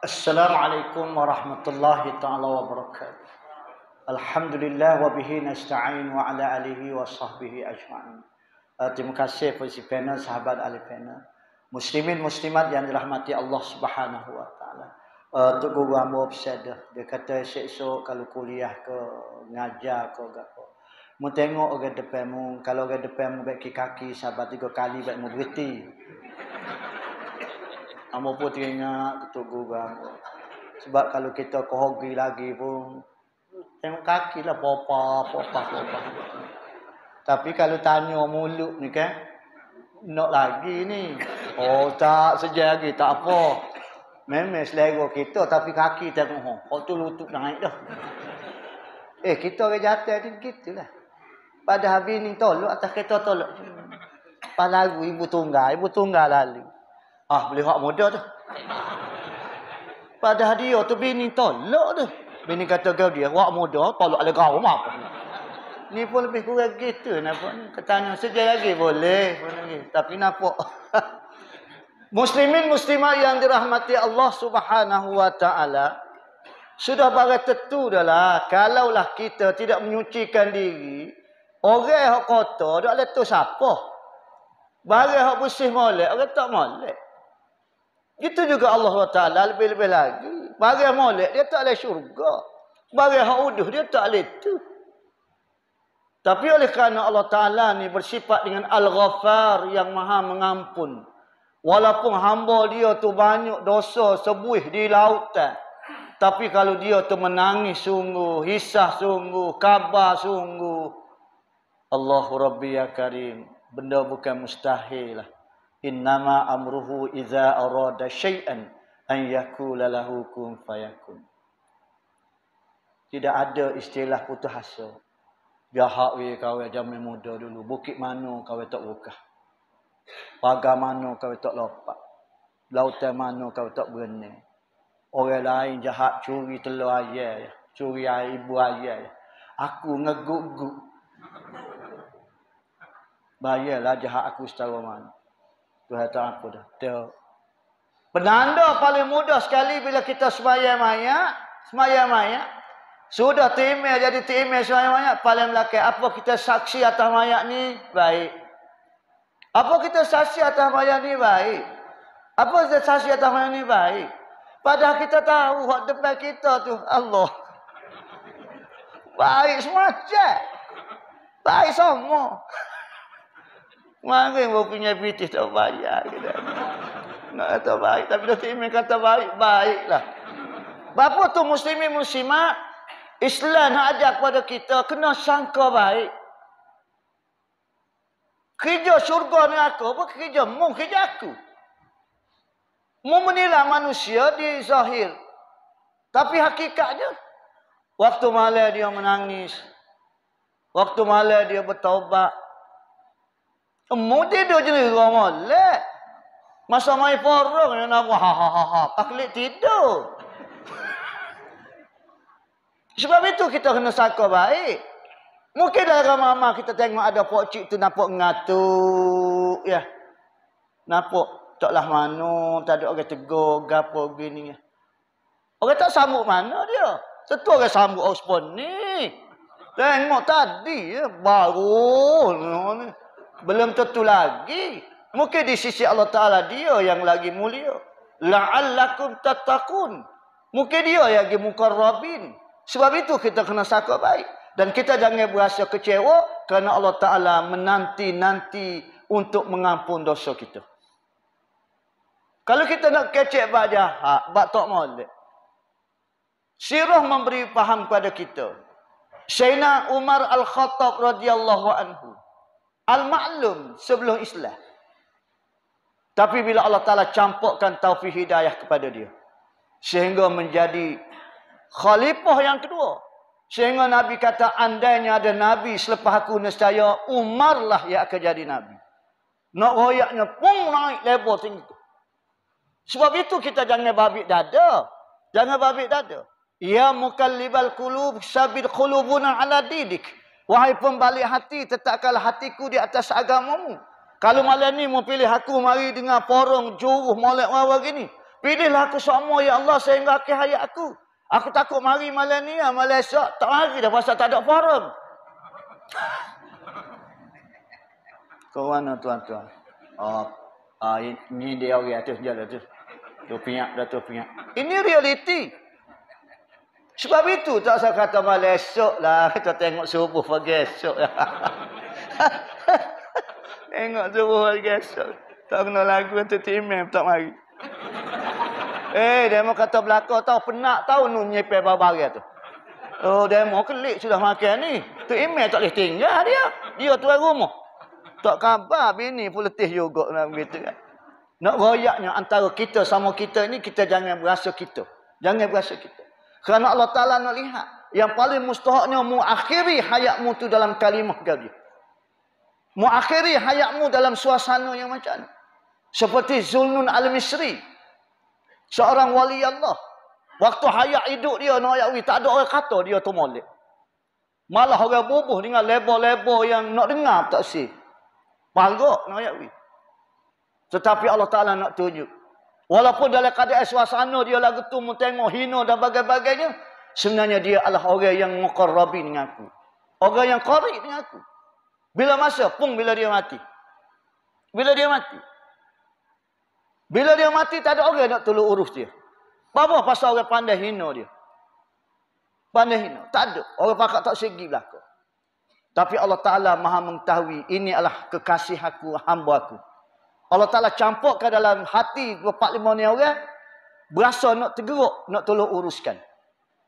Assalamualaikum warahmatullahi taala wabarakatuh. Alhamdulillah wa bihi nasta'in wa ala alihi wa sahbihi ajma'in. Eh, terima kasih kepada panel sahabat ahli panel. Muslimin muslimat yang dirahmati Allah Subhanahu wa taala. Uh, Tok Guru Ambo Pesada dia kata esok kalau kuliah ke ngajar ke apa. Mu tengok orang depan mu kalau orang depan mu baik kaki sahabat tiga kali baik mu berhenti. Amo pun teringat ketuk gurang. Sebab kalau kita kohogi lagi pun, tengok kaki lah popa, popa, popa. Tapi kalau tanya mulut ni kan, nak lagi ni. Oh tak, sejak lagi, tak apa. Memang selera kita, tapi kaki tak tengok. Oh tu lutut naik dah. Eh, kita orang jatuh ni lah. Pada habis bini tolak atas kereta tolak. Pada lagu ibu tunggal, ibu tunggal lalu. Ah, boleh hak muda tu. Padahal dia tu bini tolak tu. Bini kata kau dia, hak muda tolak ala kau mak. Ni pun lebih kurang gitu nampak ni. Ketanya sejak lagi boleh. Tapi napa? Muslimin muslimah yang dirahmati Allah subhanahu wa ta'ala. Sudah barang tentu adalah. Kalaulah kita tidak menyucikan diri. Orang hak kotor, dia letus apa? Barang yang bersih molek, orang tak molek. Gitu juga Allah Taala lebih-lebih lagi. Barang molek dia tak leh syurga. Barang hak uduh dia tak leh tu. Tapi oleh kerana Allah Taala ni bersifat dengan al ghafar yang Maha mengampun. Walaupun hamba dia tu banyak dosa sebuih di lautan. Tapi kalau dia tu menangis sungguh, hisah sungguh, kabar sungguh. Allahu Rabbi ya Karim. Benda bukan mustahil lah innama amruhu iza arada syai'an an yakula lahu kun fayakun tidak ada istilah putus asa jahat we kawe jam muda dulu bukit mana kawe tak buka pagar mana kawe tak lompat lautan mana kawe tak berenang orang lain jahat curi telur ayah curi air ibu ayah aku ngeguk-guk bayarlah jahat aku setara mana Tuhan tak apa dah. Tuh. Penanda paling mudah sekali bila kita semayang mayat. Semayang mayat. Sudah timir jadi timir semayang mayat. Paling belakang. Apa kita saksi atas mayat ni? Baik. Apa kita saksi atas mayat ni? Baik. Apa kita saksi atas mayat ni? Baik. Padahal kita tahu hak depan kita tu Allah. Baik semua Baik semua. Mari bawa punya bintik tak bayar kita. Nak kata baik. Tapi Dato' Imin kata baik, baiklah. Bapa tu Muslimi muslimat, Islam nak ajak pada kita, kena sangka baik. Kerja syurga ni aku, apa kerja? Mu kerja aku. Mu menilai manusia di zahir. Tapi hakikatnya, waktu malam dia menangis. Waktu malam dia bertaubat. Mudi dia jenis agama lek. Masa mai forum ni nak buat ha ha ha ha. Paklik tidur. Sebab itu kita kena sangka baik. Mungkin dalam agama mama kita tengok ada pok cik tu nampak ngatuk ya. Nampak taklah mano, tak ada orang tegur, gapo gini Orang tak sambut mana dia? Tentu orang sambut Ospon ni. Tengok tadi ya, baru. Ya, ni. Belum tentu lagi. Mungkin di sisi Allah Ta'ala dia yang lagi mulia. La'allakum tatakun. Mungkin dia yang lagi mukarrabin. Sebab itu kita kena sakut baik. Dan kita jangan berasa kecewa kerana Allah Ta'ala menanti-nanti untuk mengampun dosa kita. Kalau kita nak kecek buat jahat, buat tak boleh. Sirah memberi paham kepada kita. Sayyidina Umar Al-Khattab radhiyallahu anhu. Al-Ma'lum sebelum Islam. Tapi bila Allah Ta'ala campurkan taufiq hidayah kepada dia. Sehingga menjadi khalifah yang kedua. Sehingga Nabi kata, andainya ada Nabi selepas aku nescaya, Umarlah yang akan jadi Nabi. Nak royaknya pun naik lebar tinggi. Sebab itu kita jangan babik dada. Jangan babik dada. Ya mukallibal kulub sabid kulubuna ala didik. Wahai pembalik hati, tetapkanlah hatiku di atas agamamu. Kalau malam ni mau pilih aku mari dengan porong juruh molek wawa gini. Pilihlah aku semua ya Allah sehingga akhir hayat aku. Aku takut mari malam ni lah Malaysia tak mari dah pasal tak ada forum. Kau mana tuan-tuan? Oh, ah, ini dia orang atas jalan tu. Tu pinyak dah tu pinyak. Ini realiti. Sebab itu tak saya kata malam esok lah. Kita tengok subuh pagi esok. tengok subuh pagi esok. Tak kena lagu untuk timen tak mari. eh, dia mau kata belakang tau. Penat tau nu nyepe bawa-bawa tu. Oh, dia mau kelip sudah makan ni. Tu imen tak boleh tinggal dia. Dia tu tuan rumah. Tak khabar bini pun letih juga. Nak begitu kan. Nak royaknya antara kita sama kita ni, kita jangan berasa kita. Jangan berasa kita. Kerana Allah Ta'ala nak lihat. Yang paling mustahaknya mu'akhiri hayatmu tu dalam kalimah kali. Mu'akhiri hayatmu dalam suasana yang macam ni. Seperti Zulnun Al-Misri. Seorang wali Allah. Waktu hayat hidup dia, no, yakwi, tak ada orang kata dia tu malik. Malah orang bubuh dengan lebo-lebo yang nak dengar tak sih. Bangga, no, yakwi. Tetapi Allah Ta'ala nak tunjuk. Walaupun dalam keadaan suasana dia lagu tu mentengok hina dan bagai-bagainya. Sebenarnya dia Allah orang yang muqarrabi dengan aku. Orang yang qarib dengan aku. Bila masa? Pung bila dia mati. Bila dia mati. Bila dia mati tak ada orang nak tolong urus dia. Apa pasal orang pandai hina dia? Pandai hina. Tak ada. Orang pakat tak segi belakang. Tapi Allah Ta'ala maha mengetahui ini adalah kekasih aku, hamba aku. Allah Ta'ala ke dalam hati 45 ni orang. Berasa nak tergeruk, nak tolong uruskan.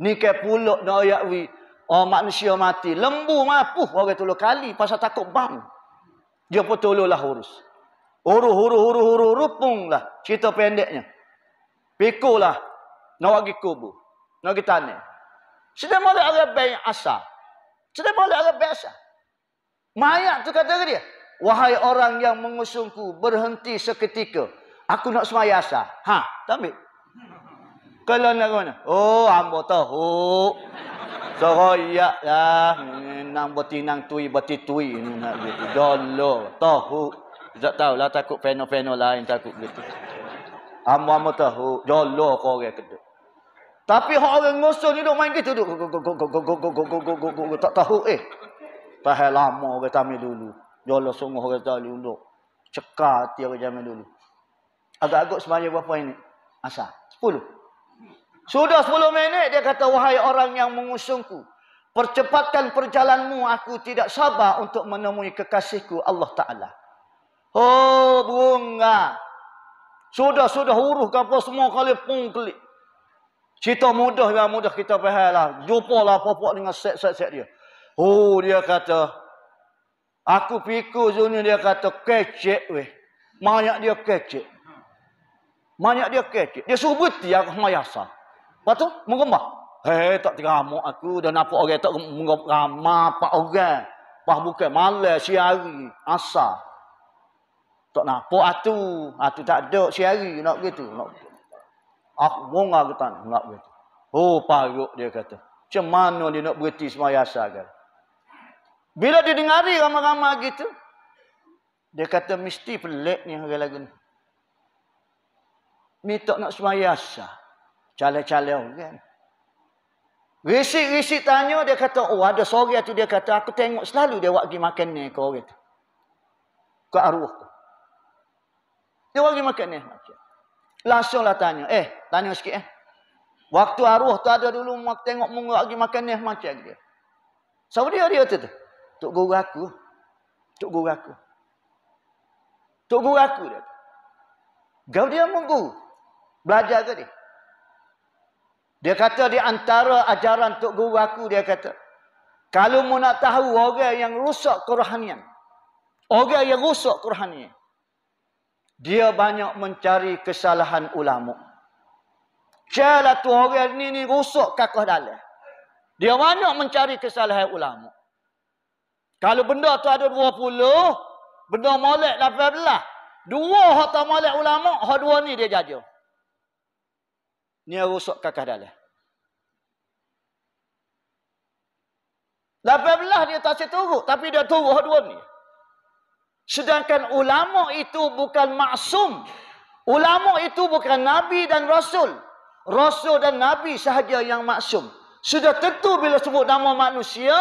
Ni ke pulak nak ayak wi. Oh manusia mati. Lembu mapuh orang tolong kali pasal takut bam. Dia pun lah urus. Uruh, uruh, uruh, uruh, rupung lah. Cerita pendeknya. Pikul lah. Nak pergi kubur. Nak pergi tanya. Sedang boleh ada bayi asal. Sedang boleh ada bayi asal. Mayat tu kata ke dia. Wahai orang yang mengusungku, berhenti seketika. Aku nak semaya asah. Ha, tak ambil. Kalau nak mana? Oh, hamba tahu. Seroyak lah. Nang nang tui, bertitui. Nak gitu. Dolo, tahu. Tak tahu lah, takut fenol-fenol lain takut begitu. Hamba-hamba tahu. Dolo korek kedua. Tapi orang ngusung ni duk main gitu duk. Tak tahu eh. Pahal lama kata dulu. Jualah sungguh Ghazali untuk cekar hati orang zaman dulu. Agak-agak semuanya berapa ini? Asal. Sepuluh. Sudah sepuluh minit dia kata, wahai orang yang mengusungku. Percepatkan perjalanmu. aku tidak sabar untuk menemui kekasihku Allah Ta'ala. Oh bunga. Sudah-sudah huruf apa semua kali pun kelip. Cita mudah yang mudah kita pahal lah. Jumpa lah apa-apa dengan set-set dia. Oh dia kata, Aku fikir zonia dia kata kecek weh. banyak dia kecek. banyak dia kecek. Dia suruh berhenti aku semayasa. Lepas tu, menggembah. Eh, Hei, tak teramuk aku. Dan apa orang tak menggembah. Apa orang. Pas bukan malam, siari, asa, Tak nak apa atu. Atu tak ada, siari. Nak gitu. Aku bongah ke tanah. Nak gitu. Oh, paruk dia kata. Macam mana dia nak berhenti semayasa kata. Bila didengari ramai-ramai gitu, dia kata mesti pelik ni hari lagu ni. Mitok nak semayasa. Cala-cala orang. Kan? Risik-risik tanya, dia kata, oh ada sore tu dia kata, aku tengok selalu dia buat pergi makan ni kau orang tu. Ke arwah tu. Dia buat pergi makan ni. Langsunglah tanya. Eh, tanya sikit eh. Waktu arwah tu ada dulu, tengok mungkak pergi makan ni macam dia. Sama dia dia tu. Tok guru aku. Tok guru aku. Tok guru aku dia. Gau dia munggu. Belajar ke dia? Dia kata di antara ajaran Tok Guru aku, dia kata. Kalau mu nak tahu orang yang rusak kerohanian. Orang yang rusak kerohanian. Dia banyak mencari kesalahan ulama. Cialah tu orang ni, ni rusak kakoh dalam. Dia banyak mencari kesalahan ulama. Kalau benda tu ada dua puluh, benda molek lapan belah. Dua yang tak molek ulama, yang dua ni dia jaja. Ni yang rusak kakak dalam. Lapan belah dia tak seturut, tapi dia turut dua ni. Sedangkan ulama itu bukan maksum. Ulama itu bukan Nabi dan Rasul. Rasul dan Nabi sahaja yang maksum. Sudah tentu bila sebut nama manusia,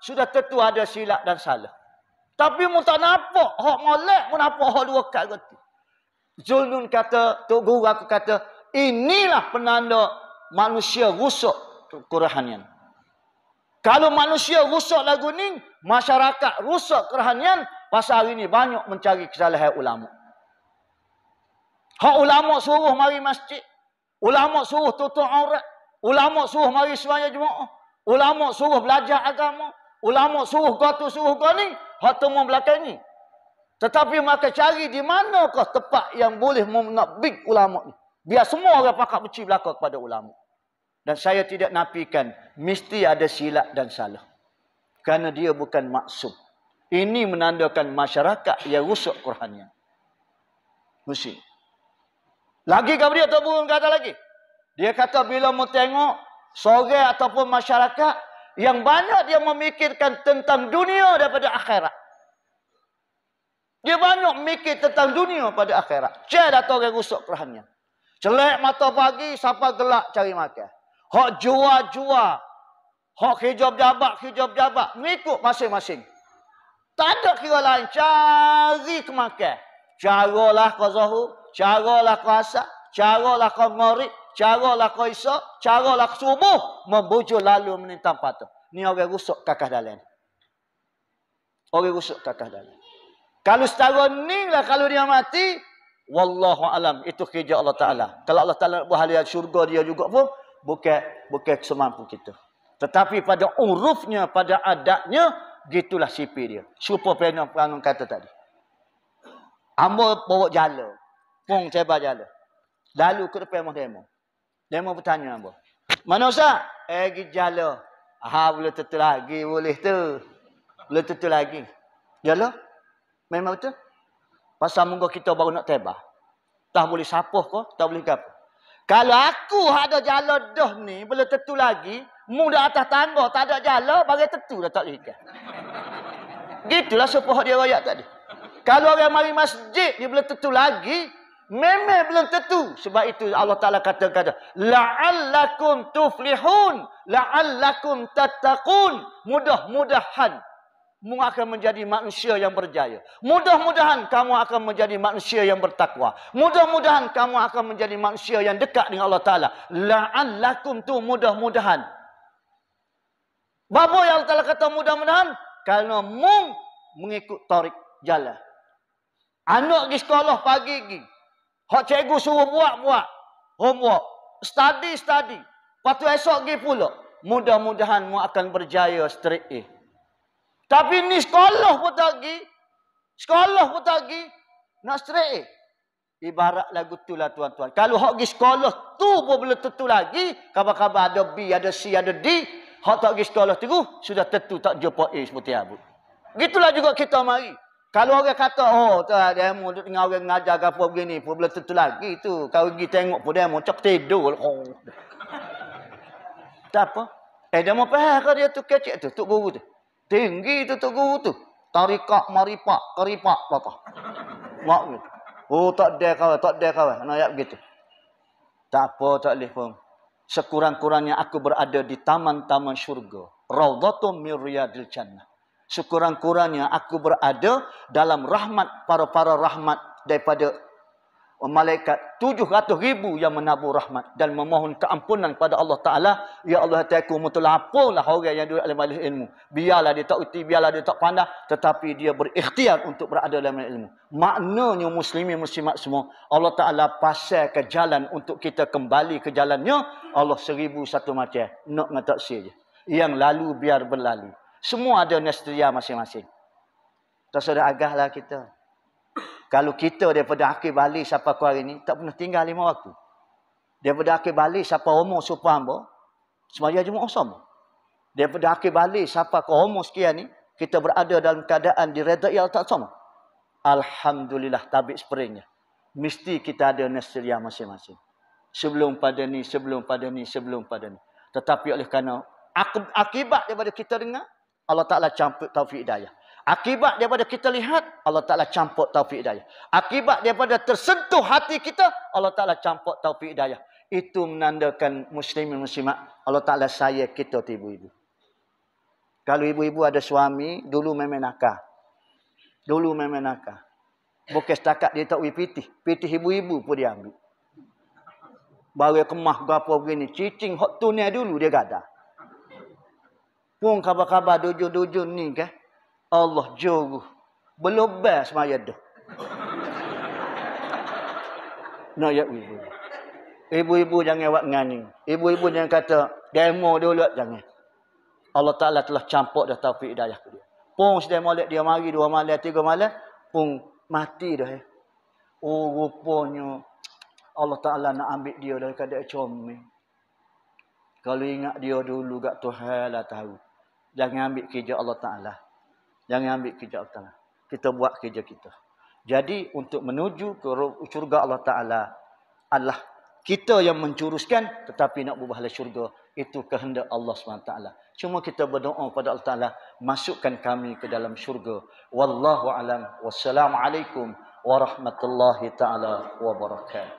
sudah tentu ada silap dan salah. Tapi mu tak nampak. Hak molek pun nampak. Hak dua kat kata. Zulnun kata. Tok Guru aku kata. Inilah penanda manusia rusuk kerahanian. Kalau manusia rusuk lagu ni. Masyarakat rusuk kerahanian. Pasal hari ni banyak mencari kesalahan ulama. Hak ulama suruh mari masjid. Ulama suruh tutup aurat. Ulama suruh mari semuanya jemaah. Ulama suruh belajar agama ulama suruh kau tu suruh kau ni hak temu belakang ni tetapi maka cari di manakah tempat yang boleh menakbik ulama ni biar semua orang pakak beci belaka kepada ulama dan saya tidak nafikan mesti ada silap dan salah kerana dia bukan maksum ini menandakan masyarakat yang rusak Qurannya mesti lagi atau Tabung kata lagi dia kata bila mau tengok sore ataupun masyarakat yang banyak dia memikirkan tentang dunia daripada akhirat. Dia banyak mikir tentang dunia pada akhirat. Cek datang orang rusuk kerahannya. Celek mata pagi, siapa gelak cari makan. Hak jual-jual. Hak hijab jabak, hijab jabak, Mengikut masing-masing. Tak ada kira lain. Cari kemakan. Caralah kau zahur. Caralah kau asak. Caralah kau ngorik cara lah kau isa, cara lah subuh membujur lalu menentang patuh. Ni orang rusuk kakak dalam. Orang rusuk kakak dalam. Kalau setara ni lah kalau dia mati, wallahu alam itu kerja Allah Taala. Kalau Allah Taala buat hal syurga dia juga pun bukan bukan semampu kita. Tetapi pada urufnya, pada adatnya, gitulah sipi dia. Serupa pernah perangun kata tadi. Amba bawa jala. Pung cebak jala. Lalu ke depan mahu demo mau bertanya apa? Mana Ustaz? Eh, pergi jala. Ha, boleh tentu lagi. Boleh tu. Boleh tentu lagi. Jala? Memang betul? Pasal munggu kita baru nak tebah. Tak boleh sapuh kau. Tak boleh apa. Kalau aku ada jala dah ni, boleh tentu lagi. Muda atas tangga, tak ada jala, bagai tentu dah tak boleh Gitulah sepuh dia rakyat tadi. Kalau orang mari masjid, dia boleh tentu lagi. Memang belum tentu. Sebab itu Allah Ta'ala kata-kata. La'allakum tuflihun. La'allakum tatakun. Mudah-mudahan. Mu akan menjadi manusia yang berjaya. Mudah-mudahan kamu akan menjadi manusia yang bertakwa. Mudah-mudahan kamu akan menjadi manusia yang dekat dengan Allah Ta'ala. La'allakum tu mudah-mudahan. Bapa yang Allah Ta'ala kata mudah-mudahan? Kerana mu mengikut tarik jalan. Anak pergi sekolah pagi pergi. Hak cikgu suruh buat, buat. Homework. Study, study. Lepas tu esok pergi pula. Mudah-mudahan mu akan berjaya straight A. Tapi ni sekolah pun tak pergi. Sekolah pun tak pergi. Nak straight A. Ibarat lagu tu lah tuan-tuan. Kalau hak pergi sekolah tu pun belum tentu lagi. Kabar-kabar ada B, ada C, ada D. Hak tak pergi sekolah tu. Sudah tentu tak jumpa A seperti abu. Gitulah juga kita mari. Kalau orang kata, oh, tu lah, demo tu tengah orang mengajar ke apa begini, pun boleh tentu lagi tu. Kalau pergi tengok pun demo, cok tidur. Lah. Oh. tak apa. Eh, demo paham ke dia tu kecil tu, tu guru tu. Tinggi tu tu guru tu. Tarikak, maripak, keripak, apa-apa. Mak gitu. Oh, tak ada kawan, tak ada kawan. Nak ayat begitu. Tak apa, tak boleh pun. Sekurang-kurangnya aku berada di taman-taman syurga. Raudatum miryadil jannah sekurang-kurangnya aku berada dalam rahmat para-para rahmat daripada malaikat 700 ribu yang menabur rahmat dan memohon keampunan kepada Allah Ta'ala Ya Allah hati aku mutulah apalah orang yang duduk alim alim ilmu biarlah dia tak uti, biarlah dia tak pandah, tetapi dia berikhtiar untuk berada dalam majlis ilmu maknanya muslimin muslimat semua Allah Ta'ala pasal ke jalan untuk kita kembali ke jalannya Allah seribu satu macam nak ngetaksir je yang lalu biar berlalu semua ada nestria masing-masing. Tersudah agahlah kita. Kalau kita daripada akhir balik siapa kuah ini, tak pernah tinggal lima waktu. Daripada akhir balik siapa umur supah hamba, semuanya jemuk sama. Daripada akhir balik siapa ke umur sekian ini, kita berada dalam keadaan di reda al-tak sama. Alhamdulillah tabik seperingnya. Mesti kita ada nestria masing-masing. Sebelum pada ni, sebelum pada ni, sebelum pada ni. Tetapi oleh kerana akibat daripada kita dengar, Allah Ta'ala campur taufiq hidayah. Akibat daripada kita lihat, Allah Ta'ala campur taufiq hidayah. Akibat daripada tersentuh hati kita, Allah Ta'ala campur taufiq hidayah. Itu menandakan muslimin-muslimat, Allah Ta'ala saya kita tu ibu-ibu. Kalau ibu-ibu ada suami, dulu memang nakal. Dulu memang nakal. Bukan setakat dia tak boleh pitih. ibu-ibu pun dia ambil. Baru kemah ke apa begini. Cicing hot tunai dulu dia gadah. Pun khabar-khabar dujun-dujun ni ke kan, Allah juru. Belum bas semaya dah. Nak ya ibu. Ibu-ibu jangan buat ngani. Ibu-ibu jangan kata demo dulu. Jangan. Allah Ta'ala telah campur dah taufik dia. Pun sedang malam dia mari dua malam, tiga malam. Pun mati dah. Eh. Oh rupanya Allah Ta'ala nak ambil dia dari keadaan comel. Kalau ingat dia dulu gak Tuhan lah tahu. Jangan ambil kerja Allah Ta'ala. Jangan ambil kerja Allah Ta'ala. Kita buat kerja kita. Jadi untuk menuju ke syurga Allah Ta'ala. Allah. Kita yang mencuruskan tetapi nak berbahala syurga. Itu kehendak Allah SWT. Cuma kita berdoa kepada Allah Ta'ala. Masukkan kami ke dalam syurga. Wallahu'alam. Wassalamualaikum warahmatullahi ta'ala wabarakatuh.